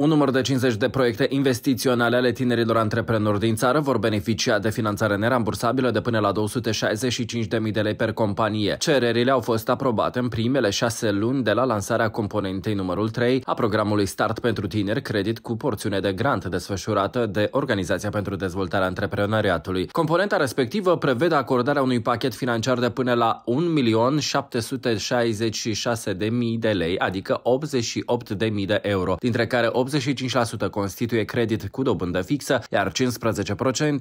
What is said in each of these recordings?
Un număr de 50 de proiecte investiționale ale tinerilor antreprenori din țară vor beneficia de finanțare nerambursabilă de până la 265.000 de lei per companie. Cererile au fost aprobate în primele șase luni de la lansarea componentei numărul 3 a programului Start pentru Tineri Credit cu porțiune de grant desfășurată de Organizația pentru Dezvoltarea Antreprenoriatului. Componenta respectivă prevede acordarea unui pachet financiar de până la 1.766.000 de lei, adică 88.000 de euro, dintre care 8 85% constituie credit cu dobândă fixă, iar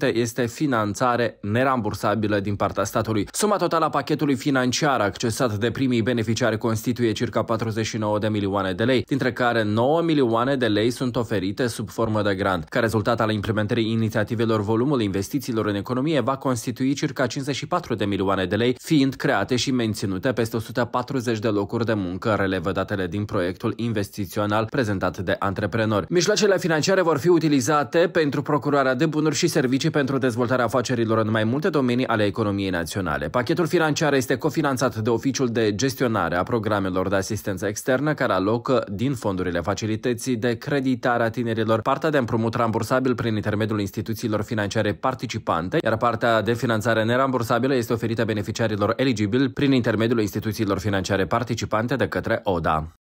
15% este finanțare nerambursabilă din partea statului. Suma totală a pachetului financiar accesat de primii beneficiari constituie circa 49 de milioane de lei, dintre care 9 milioane de lei sunt oferite sub formă de grant. Ca rezultat al implementării inițiativelor, volumul investițiilor în economie va constitui circa 54 de milioane de lei, fiind create și menținute peste 140 de locuri de muncă, relevă datele din proiectul investițional prezentat de antreprenori antreprenori. Mijloacele financiare vor fi utilizate pentru procurarea de bunuri și servicii pentru dezvoltarea afacerilor în mai multe domenii ale economiei naționale. Pachetul financiar este cofinanțat de Oficiul de Gestionare a Programelor de Asistență Externă, care alocă din fondurile facilității de creditare a tinerilor partea de împrumut rambursabil prin intermediul instituțiilor financiare participante, iar partea de finanțare nerambursabilă este oferită beneficiarilor eligibili prin intermediul instituțiilor financiare participante de către ODA.